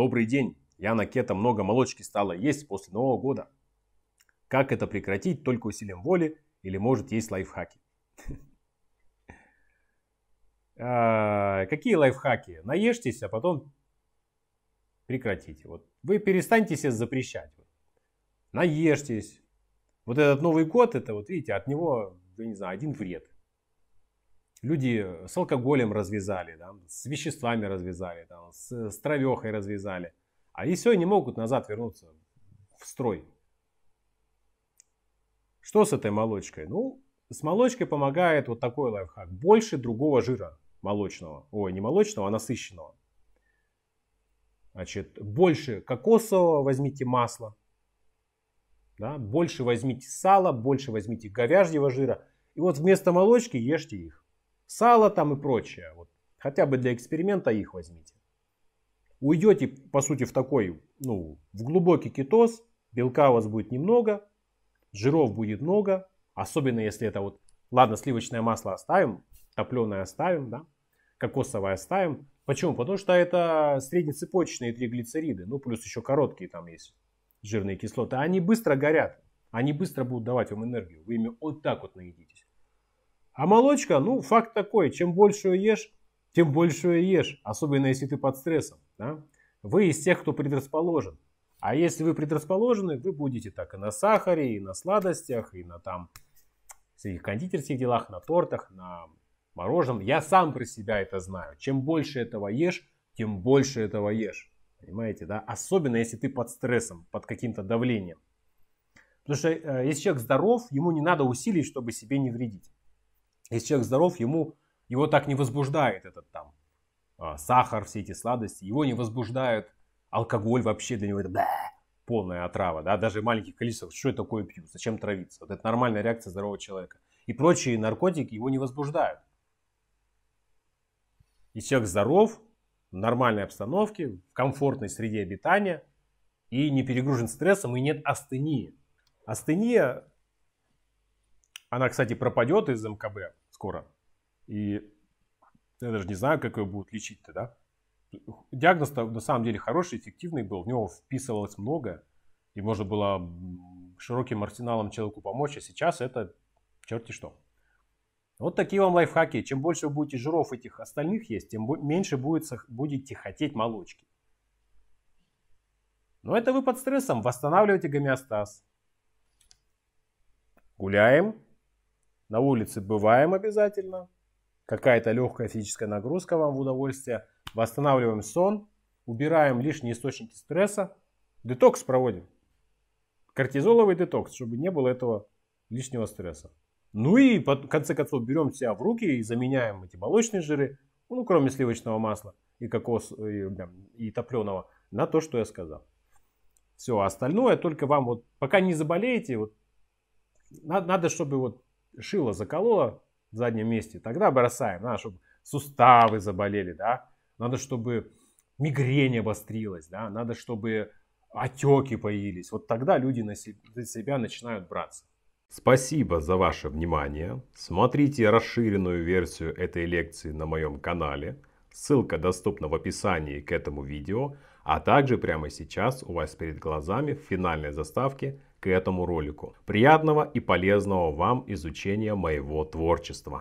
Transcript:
Добрый день, я на кето много молочки стала есть после Нового года. Как это прекратить только усилием воли или может есть лайфхаки? А, какие лайфхаки? Наешьтесь, а потом прекратите. Вот вы перестаньте себе запрещать. Наешьтесь. Вот этот Новый год, это вот видите, от него, я не знаю, один вред. Люди э, с алкоголем развязали, да, с веществами развязали, там, с, э, с травехой развязали. А и все, не могут назад вернуться в строй. Что с этой молочкой? Ну, с молочкой помогает вот такой лайфхак. Больше другого жира молочного. Ой, не молочного, а насыщенного. Значит, больше кокосового возьмите масло, Да? Больше возьмите сала, больше возьмите говяжьего жира. И вот вместо молочки ешьте их сало там и прочее. Вот, хотя бы для эксперимента их возьмите. Уйдете, по сути, в такой, ну, в глубокий кетоз, белка у вас будет немного, жиров будет много, особенно если это вот, ладно, сливочное масло оставим, топленое оставим, да, кокосовое оставим. Почему? Потому что это среднецепочечные триглицериды, ну, плюс еще короткие там есть жирные кислоты, они быстро горят, они быстро будут давать вам энергию, вы ими вот так вот наедитесь. А молочка, ну, факт такой, чем большую ешь, тем большую ешь, особенно если ты под стрессом. Да? Вы из тех, кто предрасположен. А если вы предрасположены, вы будете так и на сахаре, и на сладостях, и на там всяких кондитерских делах, на тортах, на мороженом. Я сам про себя это знаю. Чем больше этого ешь, тем больше этого ешь. Понимаете, да? Особенно если ты под стрессом, под каким-то давлением. Потому что э, если человек здоров, ему не надо усилий, чтобы себе не вредить. Если человек здоров, ему, его так не возбуждает этот там а, сахар, все эти сладости, его не возбуждает алкоголь вообще для него это бэ, полная отрава, да, даже маленьких количествах, что я такое пью, зачем травиться, вот это нормальная реакция здорового человека. И прочие наркотики его не возбуждают. И человек здоров, в нормальной обстановке, в комфортной среде обитания и не перегружен стрессом и нет астении. Астения она, кстати, пропадет из МКБ скоро. И я даже не знаю, как ее будут лечить-то, да? Диагноз на самом деле хороший, эффективный был. В него вписывалось много, И можно было широким арсеналом человеку помочь. А сейчас это черти что. Вот такие вам лайфхаки. Чем больше вы будете жиров этих остальных есть, тем меньше будет, будете хотеть молочки. Но это вы под стрессом. Восстанавливаете гомеостаз. Гуляем, на улице бываем обязательно. Какая-то легкая физическая нагрузка вам в удовольствие. Восстанавливаем сон, убираем лишние источники стресса. Детокс проводим. Кортизоловый детокс, чтобы не было этого лишнего стресса. Ну и в конце концов берем себя в руки и заменяем эти молочные жиры, ну кроме сливочного масла и кокос и, и топленого, на то, что я сказал. Все, остальное только вам вот, пока не заболеете, вот, надо, надо чтобы вот шило закололо в заднем месте, тогда бросаем, надо, чтобы суставы заболели, да, надо, чтобы мигрень обострилась, да, надо, чтобы отеки появились. Вот тогда люди на себя начинают браться. Спасибо за ваше внимание. Смотрите расширенную версию этой лекции на моем канале. Ссылка доступна в описании к этому видео. А также прямо сейчас у вас перед глазами в финальной заставке к этому ролику. Приятного и полезного вам изучения моего творчества.